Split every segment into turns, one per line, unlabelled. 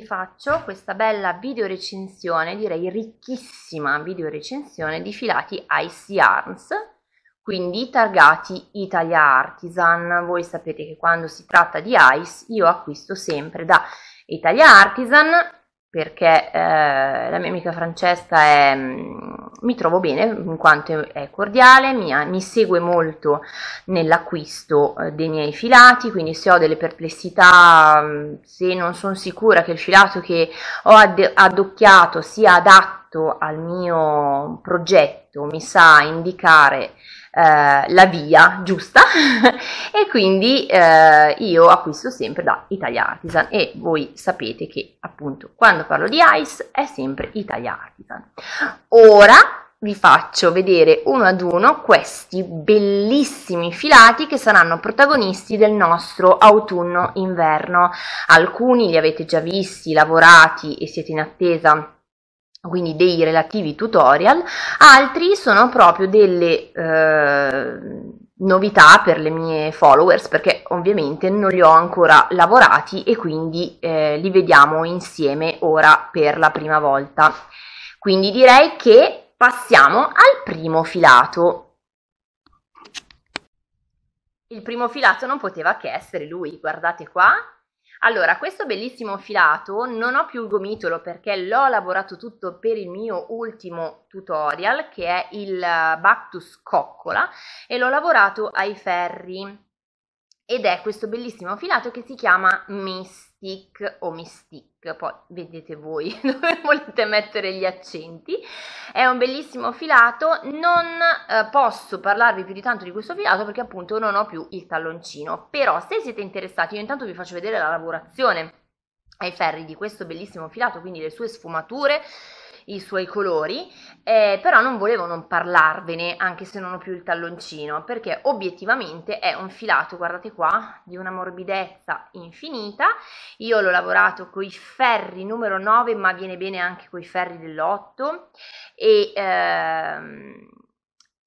vi faccio questa bella video recensione, direi ricchissima video recensione di filati Ice Yarns, quindi targati Italia Artisan. Voi sapete che quando si tratta di ice io acquisto sempre da Italia Artisan perché eh, la mia amica Francesca è, mm, mi trovo bene in quanto è cordiale, mi, mi segue molto nell'acquisto eh, dei miei filati, quindi se ho delle perplessità, mm, se non sono sicura che il filato che ho ad, adocchiato sia adatto al mio progetto, mi sa indicare eh, la via giusta e quindi eh, io acquisto sempre da Italia Artisan e voi sapete che appunto quando parlo di ice è sempre Italia Artisan. Ora vi faccio vedere uno ad uno questi bellissimi filati che saranno protagonisti del nostro autunno-inverno. Alcuni li avete già visti, lavorati e siete in attesa quindi dei relativi tutorial, altri sono proprio delle eh, novità per le mie followers perché ovviamente non li ho ancora lavorati e quindi eh, li vediamo insieme ora per la prima volta. Quindi direi che passiamo al primo filato. Il primo filato non poteva che essere lui, guardate qua, allora, questo bellissimo filato non ho più il gomitolo perché l'ho lavorato tutto per il mio ultimo tutorial che è il eh, Bactus Coccola e l'ho lavorato ai ferri ed è questo bellissimo filato che si chiama Mist stick o mistic, poi vedete voi dove volete mettere gli accenti. È un bellissimo filato, non eh, posso parlarvi più di tanto di questo filato perché appunto non ho più il talloncino, però se siete interessati io intanto vi faccio vedere la lavorazione ai ferri di questo bellissimo filato, quindi le sue sfumature i suoi colori, eh, però non volevo non parlarvene anche se non ho più il talloncino, perché obiettivamente è un filato, guardate qua, di una morbidezza infinita, io l'ho lavorato con i ferri numero 9, ma viene bene anche con i ferri dell'8 e... Ehm,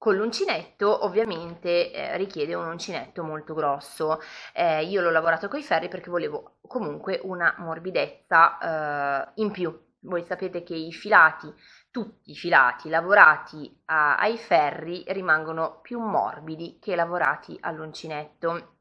con l'uncinetto ovviamente eh, richiede un uncinetto molto grosso, eh, io l'ho lavorato con i ferri perché volevo comunque una morbidezza eh, in più voi sapete che i filati, tutti i filati lavorati a, ai ferri rimangono più morbidi che lavorati all'uncinetto.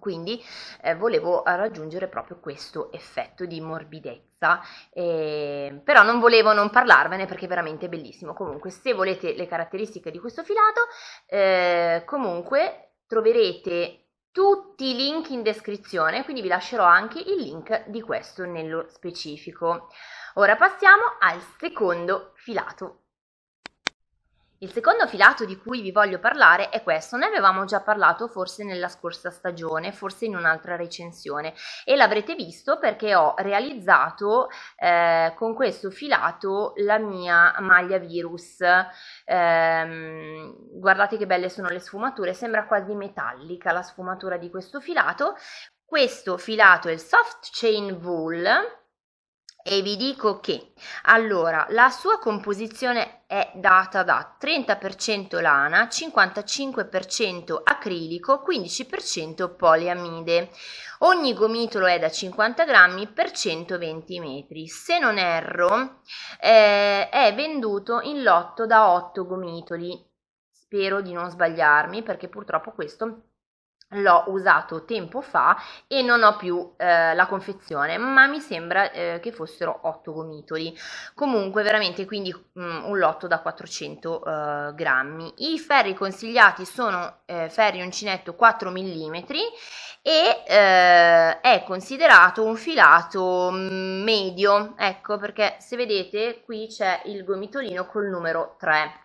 Quindi eh, volevo raggiungere proprio questo effetto di morbidezza, eh, però non volevo non parlarvene perché è veramente bellissimo. Comunque, se volete le caratteristiche di questo filato, eh, comunque troverete tutti i link in descrizione, quindi vi lascerò anche il link di questo nello specifico. Ora passiamo al secondo filato. Il secondo filato di cui vi voglio parlare è questo, ne avevamo già parlato forse nella scorsa stagione, forse in un'altra recensione e l'avrete visto perché ho realizzato eh, con questo filato la mia maglia virus, ehm, guardate che belle sono le sfumature, sembra quasi metallica la sfumatura di questo filato, questo filato è il soft chain wool e vi dico che allora la sua composizione è data da 30% lana, 55% acrilico, 15% poliamide. Ogni gomitolo è da 50 grammi per 120 metri. Se non erro, eh, è venduto in lotto da 8 gomitoli. Spero di non sbagliarmi perché purtroppo questo l'ho usato tempo fa e non ho più eh, la confezione ma mi sembra eh, che fossero 8 gomitoli comunque veramente quindi mh, mm, un lotto da 400 eh, grammi i ferri consigliati sono eh, ferri uncinetto 4 mm e eh, è considerato un filato mm, medio ecco perché se vedete qui c'è il gomitolino col numero 3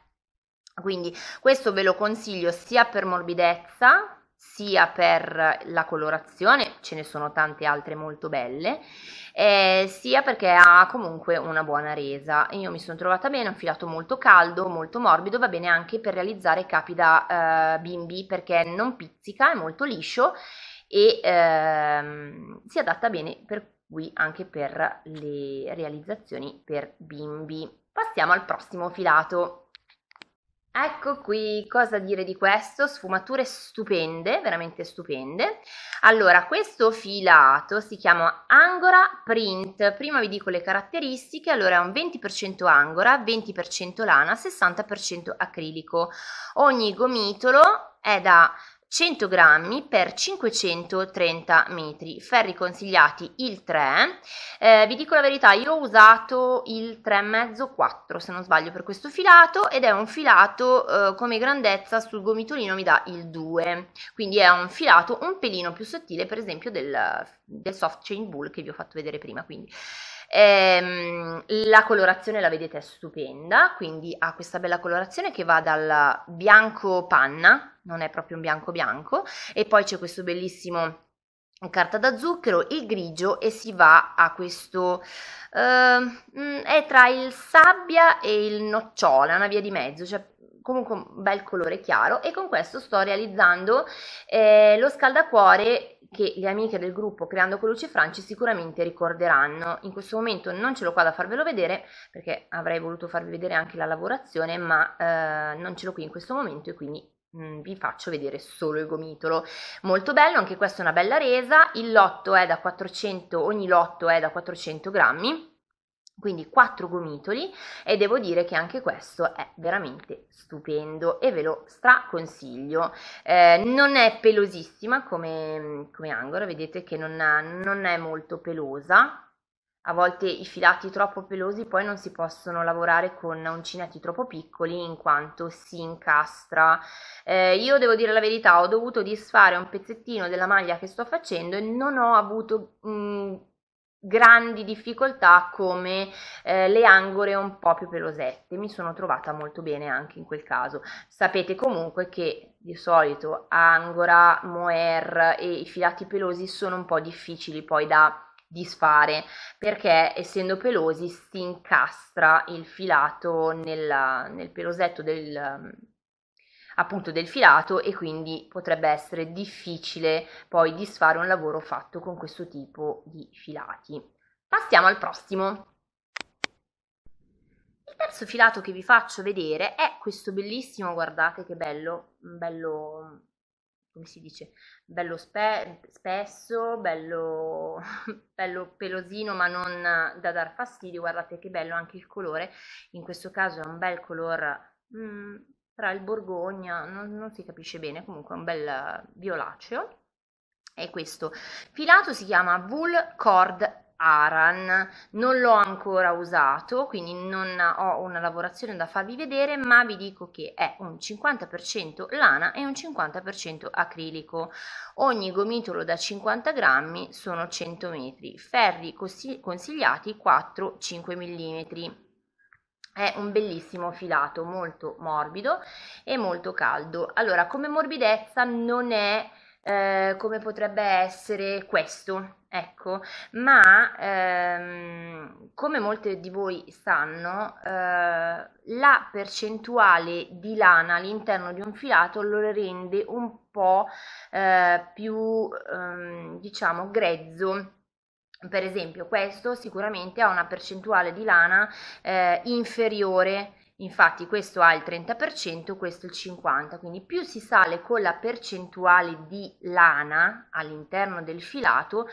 quindi questo ve lo consiglio sia per morbidezza sia per la colorazione, ce ne sono tante altre molto belle, eh, sia perché ha comunque una buona resa. Io mi sono trovata bene, un filato molto caldo, molto morbido, va bene anche per realizzare capi da eh, bimbi perché non pizzica, è molto liscio e ehm, si adatta bene per cui anche per le realizzazioni per bimbi. Passiamo al prossimo filato. Ecco qui, cosa dire di questo? Sfumature stupende, veramente stupende. Allora, questo filato si chiama Angora Print. Prima vi dico le caratteristiche. Allora, è un 20% Angora, 20% lana, 60% acrilico. Ogni gomitolo è da 100 grammi per 530 metri, ferri consigliati il 3, eh, vi dico la verità, io ho usato il 3,5-4 se non sbaglio per questo filato ed è un filato eh, come grandezza sul gomitolino mi dà il 2, quindi è un filato un pelino più sottile per esempio del, del soft chain bull che vi ho fatto vedere prima, quindi Ehm, la colorazione la vedete è stupenda, quindi ha questa bella colorazione che va dal bianco panna, non è proprio un bianco bianco, e poi c'è questo bellissimo carta da zucchero, il grigio e si va a questo eh, è tra il sabbia e il nocciola, una via di mezzo, cioè comunque un bel colore chiaro e con questo sto realizzando eh, lo scaldacuore che le amiche del gruppo Creando con Luce Franci sicuramente ricorderanno. In questo momento non ce l'ho qua da farvelo vedere perché avrei voluto farvi vedere anche la lavorazione, ma eh, non ce l'ho qui in questo momento e quindi mh, mm, vi faccio vedere solo il gomitolo molto bello anche questa è una bella resa il lotto è da 400 ogni lotto è da 400 grammi quindi quattro gomitoli e devo dire che anche questo è veramente stupendo e ve lo straconsiglio eh, non è pelosissima come, come angolo vedete che non, ha, non è molto pelosa a volte i filati troppo pelosi poi non si possono lavorare con uncinetti troppo piccoli in quanto si incastra. Eh, io devo dire la verità, ho dovuto disfare un pezzettino della maglia che sto facendo e non ho avuto mh, mm, grandi difficoltà come eh, le angore un po' più pelosette mi sono trovata molto bene anche in quel caso sapete comunque che di solito angora, mohair e i filati pelosi sono un po' difficili poi da disfare perché essendo pelosi si incastra il filato nella, nel pelosetto del, appunto del filato e quindi potrebbe essere difficile poi disfare un lavoro fatto con questo tipo di filati. Passiamo al prossimo. Il terzo filato che vi faccio vedere è questo bellissimo, guardate che bello, bello come si dice, bello spe spesso, bello, bello, pelosino ma non da dar fastidio, guardate che bello anche il colore, in questo caso è un bel color mm, tra il Borgogna, non, non si capisce bene, comunque è un bel violaceo. E questo filato si chiama Wool Cord Aran, non l'ho ancora usato, quindi non ho una lavorazione da farvi vedere, ma vi dico che è un 50% lana e un 50% acrilico. Ogni gomitolo da 50 grammi sono 100 metri, ferri consigliati 4-5 mm è un bellissimo filato molto morbido e molto caldo allora come morbidezza non è eh, come potrebbe essere questo ecco ma ehm, come molte di voi sanno eh, la percentuale di lana all'interno di un filato lo rende un po' eh, più ehm, diciamo grezzo per esempio questo sicuramente ha una percentuale di lana eh, inferiore Infatti questo ha il 30%, questo il 50%, quindi più si sale con la percentuale di lana all'interno del filato,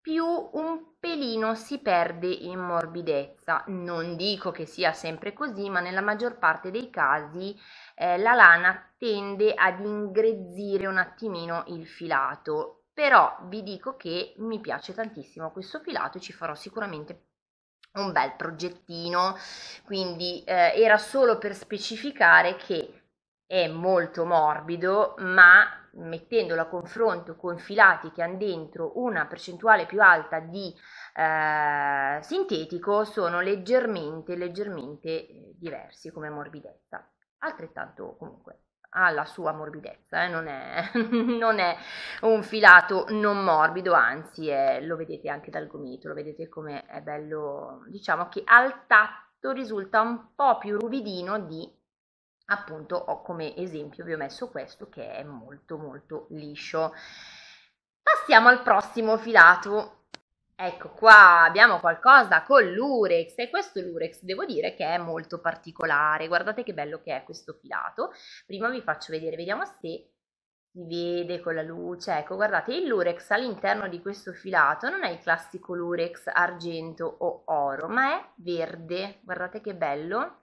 più un pelino si perde in morbidezza. Non dico che sia sempre così, ma nella maggior parte dei casi eh, la lana tende ad ingrezzire un attimino il filato però vi dico che mi piace tantissimo questo filato e ci farò sicuramente un bel progettino quindi eh, era solo per specificare che è molto morbido ma mettendolo a confronto con filati che hanno dentro una percentuale più alta di eh, sintetico sono leggermente leggermente eh, diversi come morbidezza altrettanto comunque ha la sua morbidezza, eh? non, è, non, è, un filato non morbido, anzi è, lo vedete anche dal gomito, vedete come è bello, diciamo che al tatto risulta un po' più ruvidino di appunto ho come esempio vi ho messo questo che è molto molto liscio. Passiamo al prossimo filato Ecco qua abbiamo qualcosa con l'urex e questo l'urex devo dire che è molto particolare, guardate che bello che è questo filato, prima vi faccio vedere, vediamo se si vede con la luce, ecco guardate il lurex all'interno di questo filato non è il classico lurex argento o oro ma è verde, guardate che bello,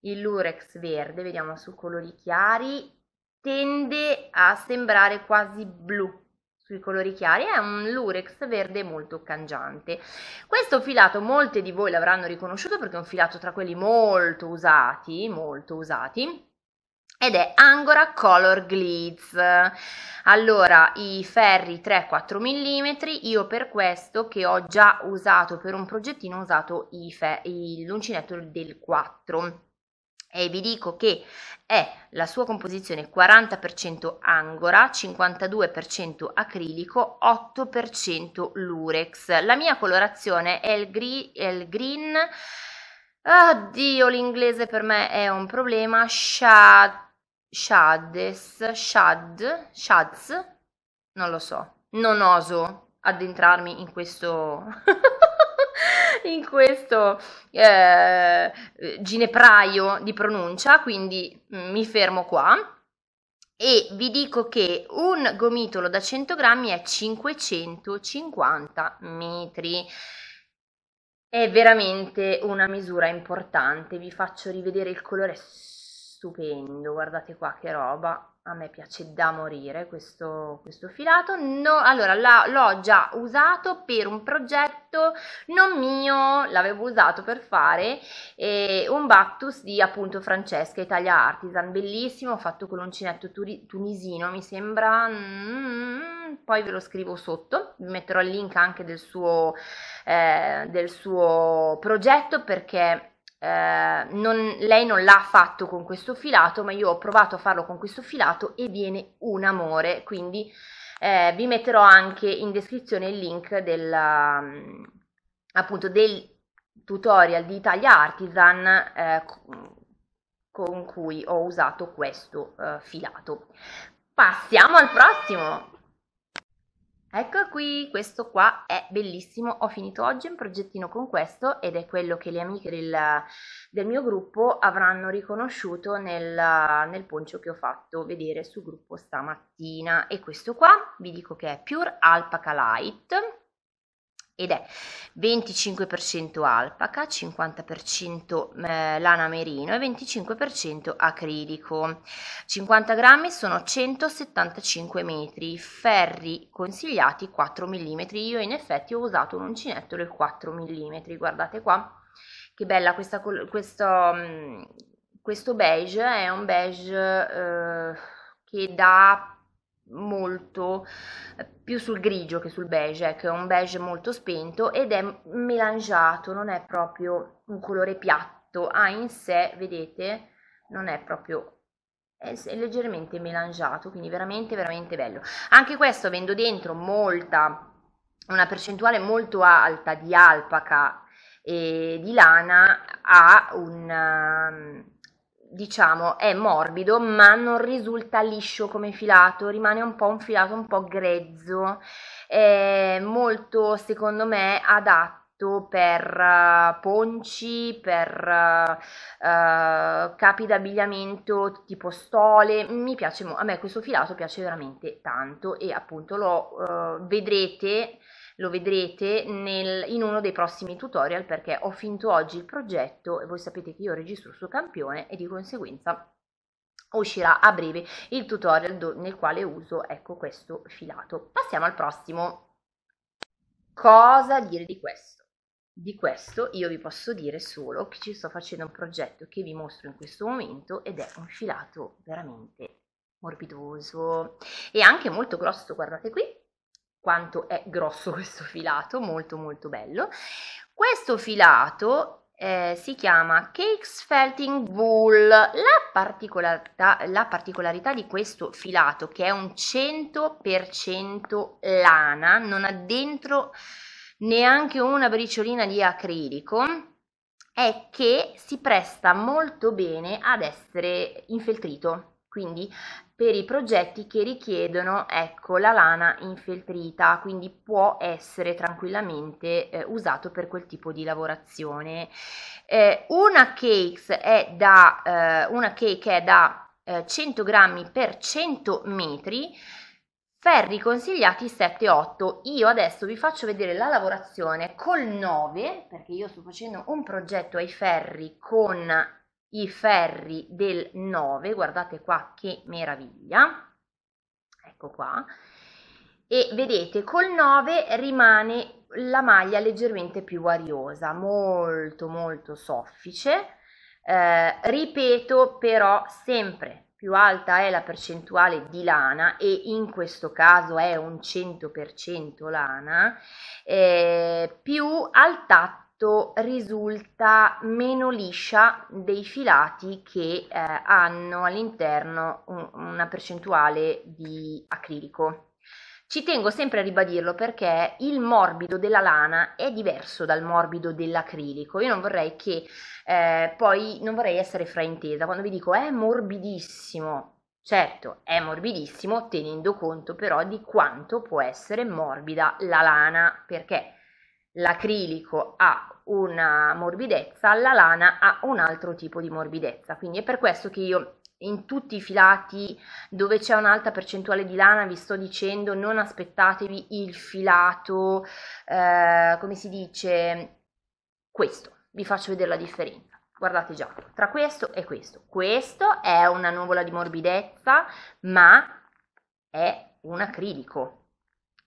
il lurex verde, vediamo su colori chiari, tende a sembrare quasi blu, sui colori chiari è un lurex verde molto cangiante questo filato molte di voi l'avranno riconosciuto perché è un filato tra quelli molto usati molto usati ed è Angora Color Glitz. Allora, i ferri 3-4 mm, io per questo che ho già usato per un progettino ho usato l'uncinetto del 4 e vi dico che è la sua composizione 40% angora, 52% acrilico, 8% lurex. La mia colorazione è il, gri- è il green. Oddio, l'inglese per me è un problema. Shad, shades, shad, shads, non lo so. Non oso addentrarmi in questo in questo eh, ginepraio di pronuncia, quindi mm, mi fermo qua e vi dico che un gomitolo da 100 grammi è 550 metri. È veramente una misura importante, vi faccio rivedere il colore, stupendo, guardate qua che roba, a me piace da morire questo, questo filato. No, allora l'ho già usato per un progetto non mio, l'avevo usato per fare eh, un Bactus di appunto Francesca Italia Artisan, bellissimo, fatto con l'uncinetto tunisino, mi sembra. Mm, poi ve lo scrivo sotto, vi metterò il link anche del suo, eh, del suo progetto perché eh, non, lei non l'ha fatto con questo filato, ma io ho provato a farlo con questo filato e viene un amore, quindi eh, vi metterò anche in descrizione il link del mm, appunto, del tutorial di Italia Artisan eh, con cui ho usato questo eh, filato. Passiamo al prossimo! Ecco qui, questo qua è bellissimo, ho finito oggi un progettino con questo ed è quello che le amiche del, del mio gruppo avranno riconosciuto nel, nel, poncio che ho fatto vedere sul gruppo stamattina e questo qua vi dico che è Pure Alpaca Light ed è 25% alpaca, 50% eh, lana merino e 25% acrilico. 50 grammi sono 175 metri, ferri consigliati 4 mm, io in effetti ho usato un uncinetto del 4 mm, guardate qua. Che bella questa, questo, mm, questo beige, è un beige eh, che dà molto eh, più sul grigio che sul beige, ecco, è un beige molto spento ed è melangiato, non è proprio un colore piatto, ha ah, in sé, vedete, non è proprio è leggermente melangiato, quindi veramente veramente bello. Anche questo avendo dentro molta una percentuale molto alta di alpaca e di lana ha un um, diciamo, è morbido, ma non risulta liscio come filato, rimane un po' un filato un po' grezzo, è molto, secondo me, adatto per eh, ponci, per uh, uh, capi d'abbigliamento tipo stole, mi piace a me questo filato piace veramente tanto e appunto lo vedrete lo vedrete nel, in uno dei prossimi tutorial perché ho finto oggi il progetto e voi sapete che io registro su Campione e di conseguenza uscirà a breve il tutorial do, nel quale uso ecco questo filato. Passiamo al prossimo. Cosa dire di questo? Di questo io vi posso dire solo che ci sto facendo un progetto che vi mostro in questo momento ed è un filato veramente morbidoso e anche molto grosso, guardate qui, quanto è grosso questo filato, molto molto bello. Questo filato eh, si chiama Cakesfelting Wool. La particolarità, la particolarità di questo filato, che è un 100% lana, non ha dentro neanche una briciolina di acrilico, è che si presta molto bene ad essere infeltrito. Quindi per i progetti che richiedono ecco, la lana infeltrita, quindi può essere tranquillamente eh, usato per quel tipo di lavorazione. Eh, una, è da, eh, una cake è da 100 eh, grammi per 100 metri, ferri consigliati 7-8. Io adesso vi faccio vedere la lavorazione col 9, perché io sto facendo un progetto ai ferri con i ferri del 9, guardate qua che meraviglia, ecco qua, e vedete col 9 rimane la maglia leggermente più ariosa, molto molto soffice, eh, ripeto però sempre più alta è la percentuale di lana e in questo caso è un 100% lana, eh, più al tatto risulta meno liscia dei filati che eh, hanno all'interno un, una percentuale di acrilico. Ci tengo sempre a ribadirlo perché il morbido della lana è diverso dal morbido dell'acrilico. Io non vorrei che eh, poi non vorrei essere fraintesa quando vi dico è morbidissimo. Certo, è morbidissimo tenendo conto però di quanto può essere morbida la lana, perché l'acrilico ha una morbidezza, la lana ha un altro tipo di morbidezza, quindi è per questo che io in tutti i filati dove c'è un'alta percentuale di lana vi sto dicendo non aspettatevi il filato, eh, come si dice, questo, vi faccio vedere la differenza. Guardate già, tra questo e questo. Questo è una nuvola di morbidezza, ma è un acrilico,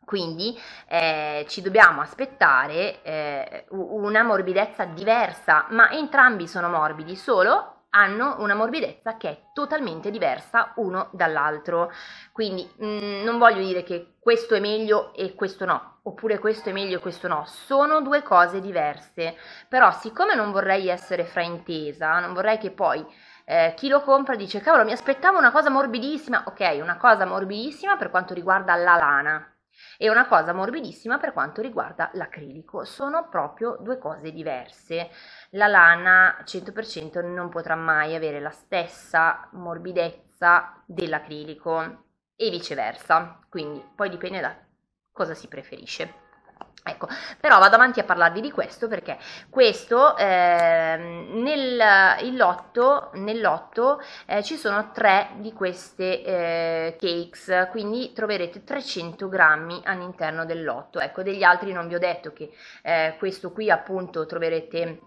quindi eh, ci dobbiamo aspettare eh, una morbidezza diversa, ma entrambi sono morbidi, solo hanno una morbidezza che è totalmente diversa uno dall'altro. Quindi mh, mm, non voglio dire che questo è meglio e questo no, oppure questo è meglio e questo no, sono due cose diverse. Però siccome non vorrei essere fraintesa, non vorrei che poi eh, chi lo compra dice cavolo mi aspettavo una cosa morbidissima, ok, una cosa morbidissima per quanto riguarda la lana, e una cosa morbidissima per quanto riguarda l'acrilico. Sono proprio due cose diverse. La lana 100% non potrà mai avere la stessa morbidezza dell'acrilico e viceversa, quindi poi dipende da cosa si preferisce. Ecco, però vado avanti a parlarvi di questo perché questo eh, nel, lotto, nel lotto eh, ci sono tre di queste eh, cakes, quindi troverete 300 grammi all'interno del lotto. Ecco, degli altri non vi ho detto che eh, questo qui appunto troverete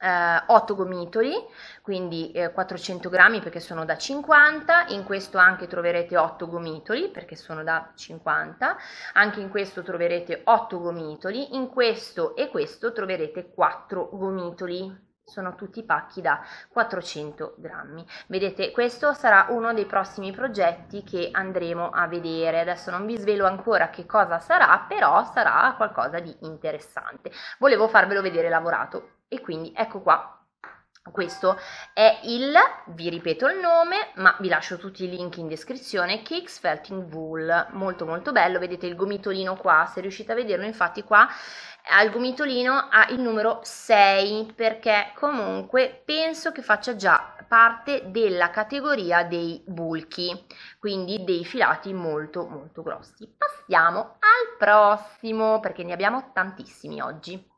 eh, 8 gomitoli, quindi eh, 400 grammi perché sono da 50, in questo anche troverete 8 gomitoli perché sono da 50, anche in questo troverete 8 gomitoli, in questo e questo troverete 4 gomitoli sono tutti pacchi da 400 grammi vedete questo sarà uno dei prossimi progetti che andremo a vedere adesso non vi svelo ancora che cosa sarà però sarà qualcosa di interessante volevo farvelo vedere lavorato e quindi ecco qua questo è il, vi ripeto il nome, ma vi lascio tutti i link in descrizione, Cakes Felting Wool, molto molto bello, vedete il gomitolino qua, se riuscite a vederlo infatti qua al gomitolino ha il numero 6 perché comunque penso che faccia già parte della categoria dei bulky, quindi dei filati molto molto grossi. Passiamo al prossimo perché ne abbiamo tantissimi oggi.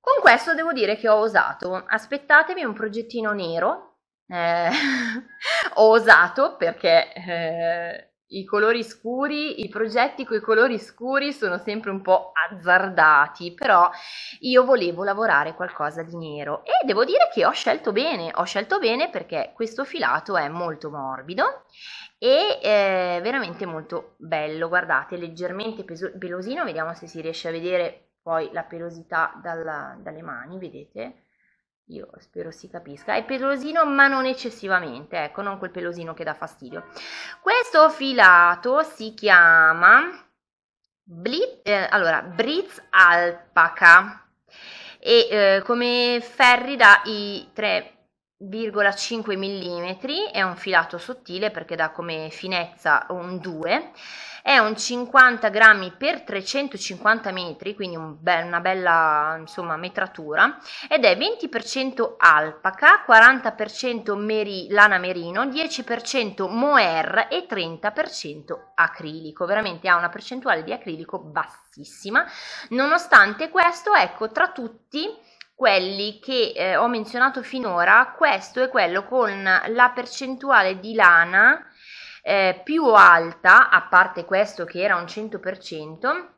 Con questo devo dire che ho osato. Aspettatevi un progettino nero. Eh, ho osato perché eh, i colori scuri, i progetti con i colori scuri sono sempre un po' azzardati, però io volevo lavorare qualcosa di nero e devo dire che ho scelto bene, ho scelto bene perché questo filato è molto morbido e eh, veramente molto bello, guardate, leggermente pelosino, vediamo se si riesce a vedere poi la pelosità dalla, dalle mani, vedete? Io spero si capisca. È pelosino, ma non eccessivamente, ecco, non quel pelosino che dà fastidio. Questo filato si chiama Blitz, eh, allora, Britz Alpaca e eh, come ferri da i tre 0,5 mm, è un filato sottile perché dà come finezza un 2, è un 50 grammi per 350 metri, quindi un be una bella insomma, metratura, ed è 20% alpaca, 40% meri lana merino, 10% moer e 30% acrilico, veramente ha una percentuale di acrilico bassissima, nonostante questo ecco tra tutti quelli che eh, ho menzionato finora, questo è quello con la percentuale di lana eh, più alta, a parte questo che era un 100%,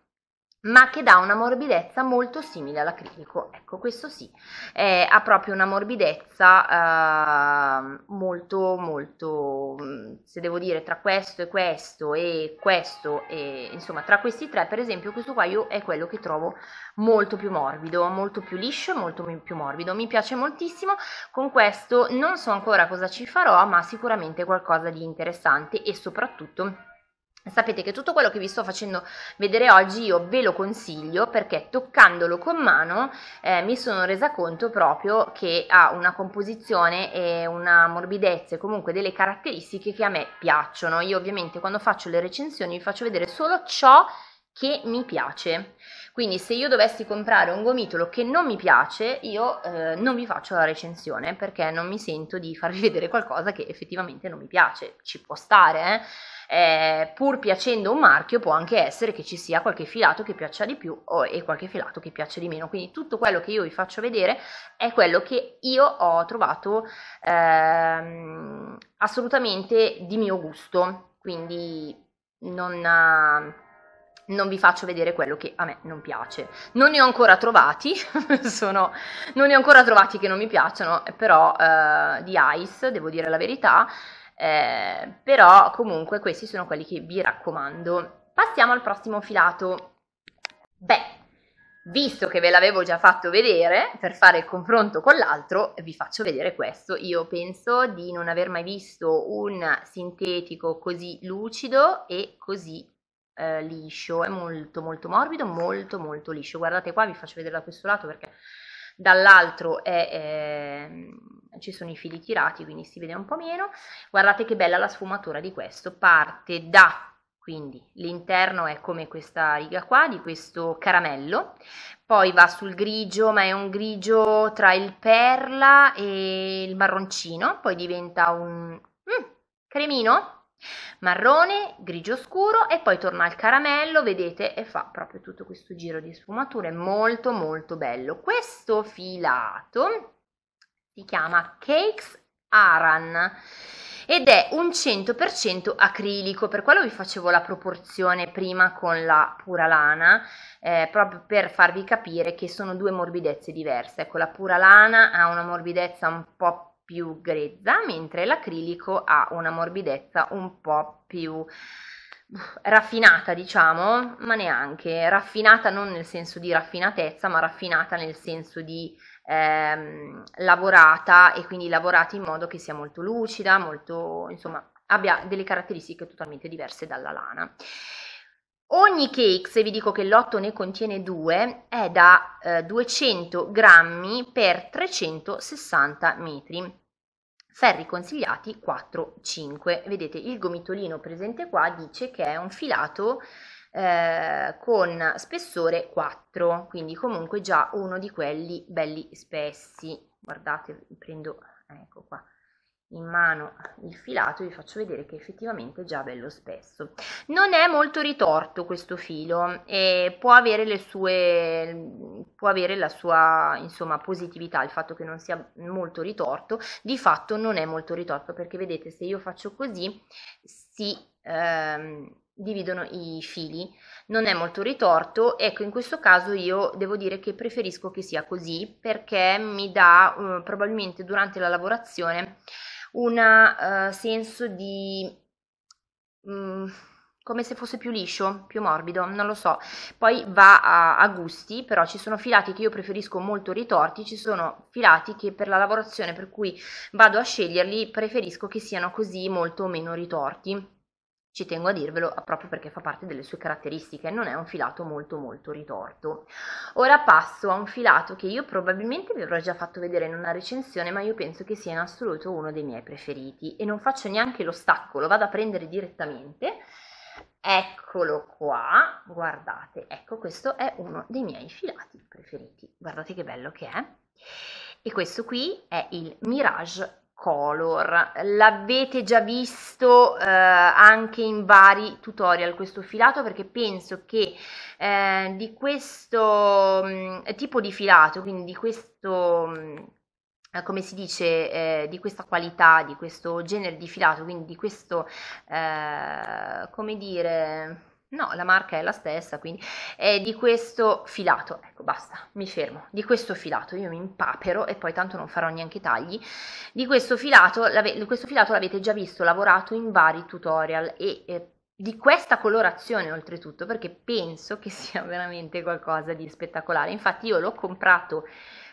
ma che dà una morbidezza molto simile all'acrilico. Ecco, questo sì, eh, ha proprio una morbidezza eh, molto, molto, mm, se devo dire, tra questo e questo e questo, e, insomma, tra questi tre, per esempio, questo qua io è quello che trovo molto più morbido, molto più liscio, molto più morbido. Mi piace moltissimo, con questo non so ancora cosa ci farò, ma sicuramente qualcosa di interessante e soprattutto Sapete che tutto quello che vi sto facendo vedere oggi io ve lo consiglio perché toccandolo con mano eh, mi sono resa conto proprio che ha una composizione e una morbidezza e comunque delle caratteristiche che a me piacciono. Io ovviamente quando faccio le recensioni vi faccio vedere solo ciò che mi piace. Quindi se io dovessi comprare un gomitolo che non mi piace, io eh, non vi faccio la recensione perché non mi sento di farvi vedere qualcosa che effettivamente non mi piace. Ci può stare, eh? eh, pur piacendo un marchio può anche essere che ci sia qualche filato che piaccia di più o, e qualche filato che piaccia di meno, quindi tutto quello che io vi faccio vedere è quello che io ho trovato ehm, assolutamente di mio gusto, quindi non... non vi faccio vedere quello che a me non piace. Non ne ho ancora trovati, sono, non ne ho ancora trovati che non mi piacciono, però eh, di Ice, devo dire la verità, eh, però comunque questi sono quelli che vi raccomando. Passiamo al prossimo filato. Beh, visto che ve l'avevo già fatto vedere, per fare il confronto con l'altro, vi faccio vedere questo. Io penso di non aver mai visto un sintetico così lucido e così eh, liscio. È molto molto morbido, molto molto liscio. Guardate qua, vi faccio vedere da questo lato perché dall'altro è, eh, ci sono i fili tirati quindi si vede un po' meno guardate che bella la sfumatura di questo parte da quindi l'interno è come questa riga qua di questo caramello poi va sul grigio ma è un grigio tra il perla e il marroncino poi diventa un mm, cremino marrone, grigio scuro e poi torna al caramello, vedete, e fa proprio tutto questo giro di sfumature, molto molto bello. Questo filato si chiama Cakes Aran ed è un 100% acrilico, per quello vi facevo la proporzione prima con la pura lana, eh, proprio per farvi capire che sono due morbidezze diverse. Ecco, la pura lana ha una morbidezza un po' più grezza, mentre l'acrilico ha una morbidezza un po' più raffinata, diciamo, ma neanche raffinata non nel senso di raffinatezza, ma raffinata nel senso di ehm, lavorata e quindi lavorata in modo che sia molto lucida, molto, insomma, abbia delle caratteristiche totalmente diverse dalla lana. Ogni cake, se vi dico che l'otto ne contiene due, è da eh, 200 grammi per 360 metri. Ferri consigliati 4-5. Vedete il gomitolino presente qua dice che è un filato eh, con spessore 4, quindi comunque già uno di quelli belli spessi. Guardate, prendo, ecco qua, in mano il filato vi faccio vedere che effettivamente è già bello spesso non è molto ritorto questo filo e può avere le sue può avere la sua insomma positività il fatto che non sia molto ritorto di fatto non è molto ritorto perché vedete se io faccio così si ehm, dividono i fili non è molto ritorto ecco in questo caso io devo dire che preferisco che sia così perché mi dà eh, probabilmente durante la lavorazione un uh, eh, senso di... Um, come se fosse più liscio, più morbido, non lo so. Poi va a, a, gusti, però ci sono filati che io preferisco molto ritorti, ci sono filati che per la lavorazione per cui vado a sceglierli preferisco che siano così molto meno ritorti ci tengo a dirvelo proprio perché fa parte delle sue caratteristiche, non è un filato molto molto ritorto. Ora passo a un filato che io probabilmente vi avrò già fatto vedere in una recensione, ma io penso che sia in assoluto uno dei miei preferiti e non faccio neanche lo stacco, lo vado a prendere direttamente. Eccolo qua, guardate, ecco questo è uno dei miei filati preferiti, guardate che bello che è. E questo qui è il Mirage color l'avete già visto eh, anche in vari tutorial questo filato perché penso che eh, di questo mh, mm, tipo di filato quindi di questo mh, mm, eh, come si dice, eh, di questa qualità, di questo genere di filato, quindi di questo, eh, come dire, No, la marca è la stessa, quindi è di questo filato, ecco basta, mi fermo, di questo filato, io mi impapero e poi tanto non farò neanche tagli, di questo filato, l'avete già visto lavorato in vari tutorial e eh, di questa colorazione oltretutto perché penso che sia veramente qualcosa di spettacolare, infatti io l'ho comprato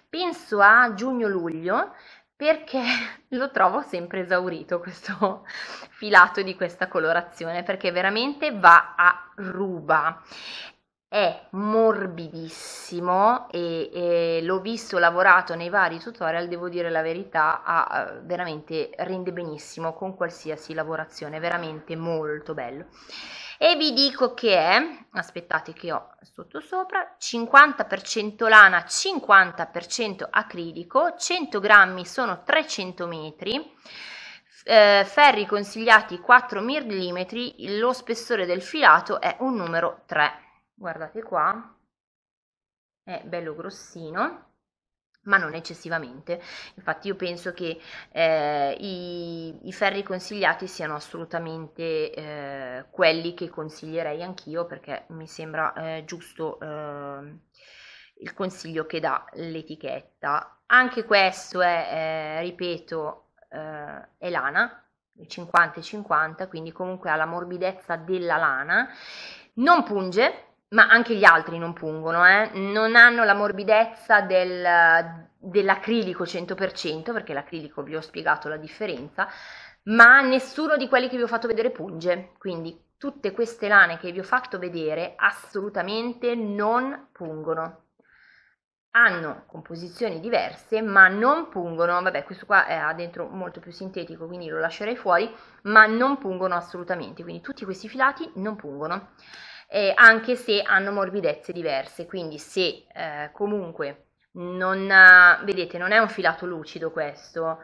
penso a giugno-luglio perché lo trovo sempre esaurito questo filato di questa colorazione perché veramente va a ruba è morbidissimo e, e, l'ho visto lavorato nei vari tutorial, devo dire la verità, ha, eh, veramente rende benissimo con qualsiasi lavorazione, veramente molto bello e vi dico che è, aspettate che ho sotto sopra, 50% lana, 50% acrilico, 100 grammi sono 300 metri, eh, ferri consigliati 4 mm, lo spessore del filato è un numero 3, guardate qua, è bello grossino ma non eccessivamente. Infatti io penso che eh, i, i, ferri consigliati siano assolutamente eh, quelli che consiglierei anch'io perché mi sembra eh, giusto ehm, il consiglio che dà l'etichetta. Anche questo è, eh, ripeto, eh, è lana, 50-50, quindi comunque ha la morbidezza della lana, non punge ma anche gli altri non pungono, eh? non hanno la morbidezza del, dell'acrilico 100%, perché l'acrilico vi ho spiegato la differenza, ma nessuno di quelli che vi ho fatto vedere punge, quindi tutte queste lane che vi ho fatto vedere assolutamente non pungono. Hanno composizioni diverse ma non pungono, vabbè questo qua ha dentro molto più sintetico quindi lo lascerei fuori, ma non pungono assolutamente, quindi tutti questi filati non pungono eh, anche se hanno morbidezze diverse, quindi se eh, comunque non, vedete, non è un filato lucido questo,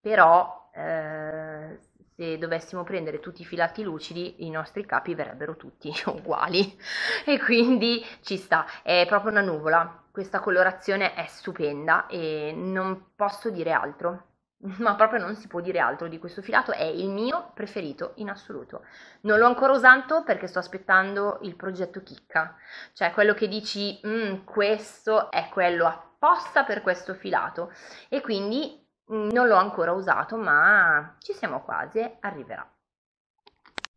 però eh, se dovessimo prendere tutti i filati lucidi i nostri capi verrebbero tutti uguali e quindi ci sta, è proprio una nuvola, questa colorazione è stupenda e non posso dire altro ma proprio non si può dire altro di questo filato, è il mio preferito in assoluto. Non l'ho ancora usato perché sto aspettando il progetto chicca, cioè quello che dici mm, questo è quello apposta per questo filato e quindi mh, mm, non l'ho ancora usato, ma ci siamo quasi, arriverà.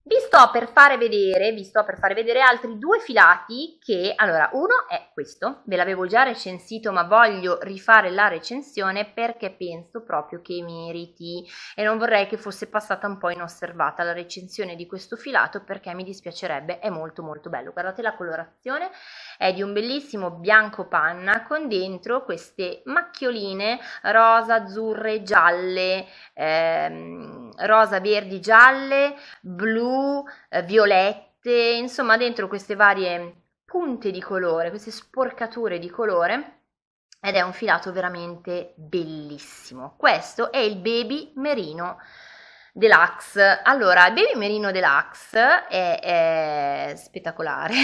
Vi sto per fare vedere, vi sto per fare vedere altri due filati che, allora, uno è questo, ve l'avevo già recensito ma voglio rifare la recensione perché penso proprio che meriti e non vorrei che fosse passata un po' inosservata la recensione di questo filato perché mi dispiacerebbe, è molto molto bello, guardate la colorazione è di un bellissimo bianco panna con dentro queste macchioline rosa, azzurre, gialle, ehm, rosa, verdi, gialle, blu, eh, violette, insomma dentro queste varie punte di colore, queste sporcature di colore ed è un filato veramente bellissimo. Questo è il Baby Merino Deluxe. Allora, il Baby Merino Deluxe è, è spettacolare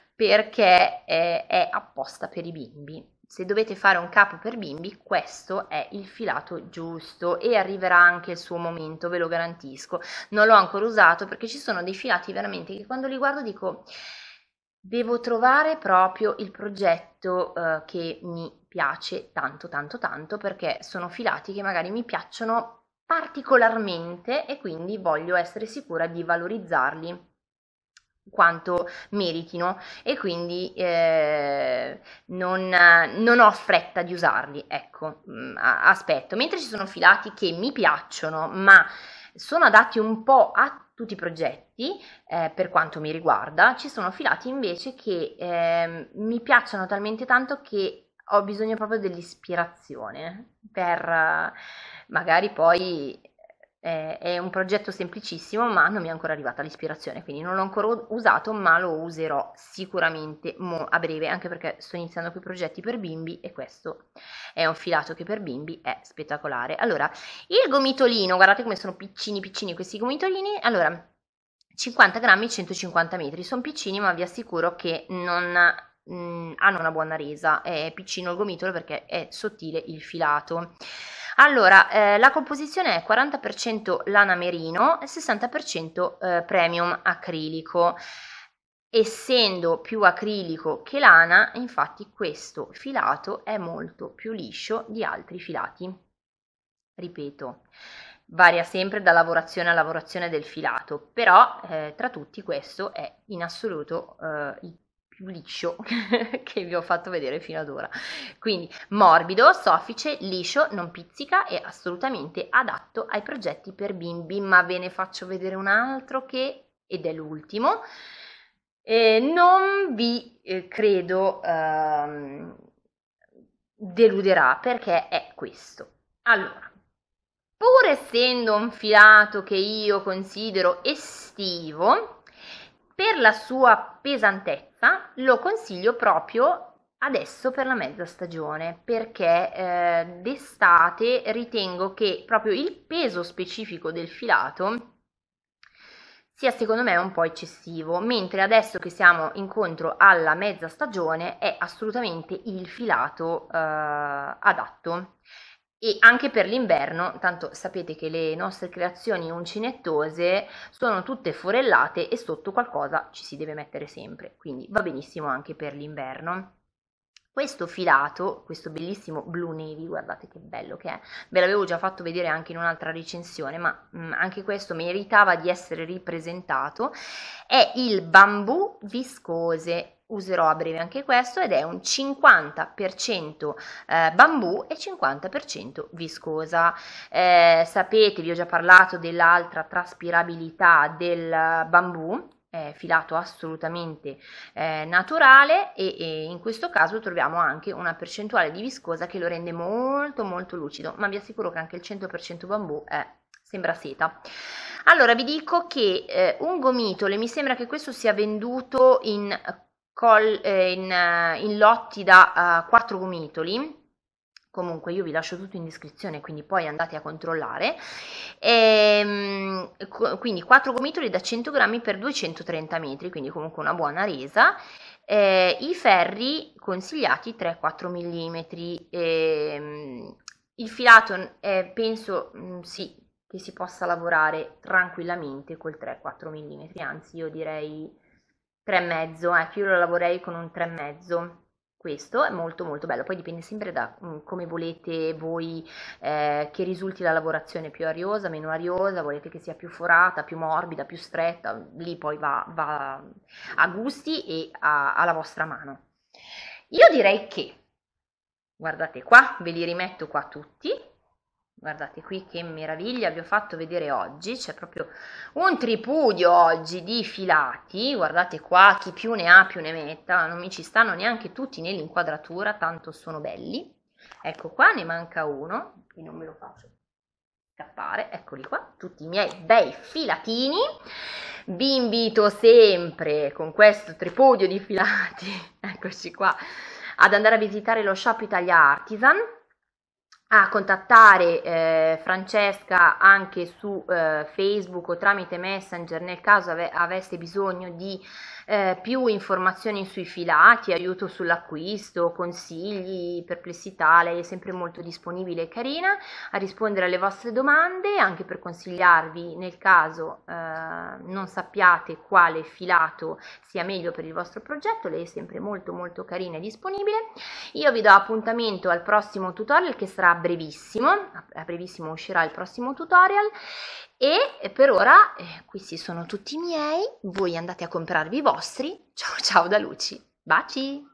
perché è, è apposta per i bimbi. Se dovete fare un capo per bimbi, questo è il filato giusto e arriverà anche il suo momento, ve lo garantisco. Non l'ho ancora usato perché ci sono dei filati veramente che quando li guardo dico devo trovare proprio il progetto eh, che mi piace tanto tanto tanto perché sono filati che magari mi piacciono particolarmente e quindi voglio essere sicura di valorizzarli quanto meritino e quindi eh, non, non, ho fretta di usarli, ecco, mm, aspetto. Mentre ci sono filati che mi piacciono, ma sono adatti un po' a tutti i progetti eh, per quanto mi riguarda, ci sono filati invece che eh, mi piacciono talmente tanto che ho bisogno proprio dell'ispirazione per magari poi eh, è un progetto semplicissimo, ma non mi è ancora arrivata l'ispirazione, quindi non l'ho ancora usato, ma lo userò sicuramente mo- a breve, anche perché sto iniziando qui progetti per bimbi e questo è un filato che per bimbi è spettacolare. Allora, il gomitolino, guardate come sono piccini piccini questi gomitolini. Allora, 50 grammi, 150 metri, sono piccini, ma vi assicuro che non mh, mhmm, hanno una buona resa. È piccino il gomitolo perché è sottile il filato. Allora, eh, la composizione è 40% lana merino e 60% eh, premium acrilico. Essendo più acrilico che lana, infatti questo filato è molto più liscio di altri filati. Ripeto, varia sempre da lavorazione a lavorazione del filato, però eh, tra tutti questo è in assoluto eh, il liscio che vi ho fatto vedere fino ad ora. Quindi morbido, soffice, liscio, non pizzica e assolutamente adatto ai progetti per bimbi, ma ve ne faccio vedere un altro che, ed è l'ultimo, eh, non vi eh, credo eh, deluderà perché è questo. Allora, pur essendo un filato che io considero estivo, per la sua pesantezza, salsa lo consiglio proprio adesso per la mezza stagione perché eh, d'estate ritengo che proprio il peso specifico del filato sia secondo me un po' eccessivo, mentre adesso che siamo incontro alla mezza stagione è assolutamente il filato eh, adatto e anche per l'inverno, tanto sapete che le nostre creazioni uncinettose sono tutte forellate e sotto qualcosa ci si deve mettere sempre, quindi va benissimo anche per l'inverno. Questo filato, questo bellissimo blue navy, guardate che bello che è, ve l'avevo già fatto vedere anche in un'altra recensione, ma mh, mm, anche questo meritava di essere ripresentato, è il bambù viscose userò a breve anche questo ed è un 50% eh, bambù e 50% viscosa. Eh, sapete, vi ho già parlato dell'altra traspirabilità del bambù eh, filato assolutamente eh, naturale e, e, in questo caso troviamo anche una percentuale di viscosa che lo rende molto molto lucido ma vi assicuro che anche il 100% bambù è, sembra seta allora vi dico che eh, un gomitolo e mi sembra che questo sia venduto in col, eh, in, eh, in, lotti da uh, gomitoli comunque io vi lascio tutto in descrizione quindi poi andate a controllare e, ehm, quindi 4 gomitoli da 100 grammi per 230 metri quindi comunque una buona resa eh, i ferri consigliati 3-4 mm eh, il filato eh, penso mm, sì che si possa lavorare tranquillamente col 3-4 mm anzi io direi 3 e mezzo, ecco io lo lavorerei con un 3 e mezzo questo è molto molto bello poi dipende sempre da mm, come volete voi eh, che risulti la lavorazione più ariosa meno ariosa volete che sia più forata più morbida più stretta lì poi va, va a gusti e a, alla vostra mano io direi che guardate qua ve li rimetto qua tutti Guardate qui che meraviglia vi ho fatto vedere oggi, c'è proprio un tripudio oggi di filati, guardate qua, chi più ne ha più ne metta, non mi ci stanno neanche tutti nell'inquadratura, tanto sono belli. Ecco qua, ne manca uno, e non me lo faccio scappare, eccoli qua, tutti i miei bei filatini. Vi invito sempre con questo tripudio di filati, eccoci qua, ad andare a visitare lo shop Italia Artisan, a contattare eh, Francesca anche su eh, Facebook o tramite Messenger nel caso ave aveste bisogno di eh, più informazioni sui filati, aiuto sull'acquisto, consigli, perplessità, lei è sempre molto disponibile e carina a rispondere alle vostre domande, anche per consigliarvi nel caso eh, non sappiate quale filato sia meglio per il vostro progetto, lei è sempre molto molto carina e disponibile. Io vi do appuntamento al prossimo tutorial che sarà brevissimo, a brevissimo uscirà il prossimo tutorial e per ora eh, questi sono tutti miei, voi andate a comprarvi i vostri. Ciao ciao da Luci, baci!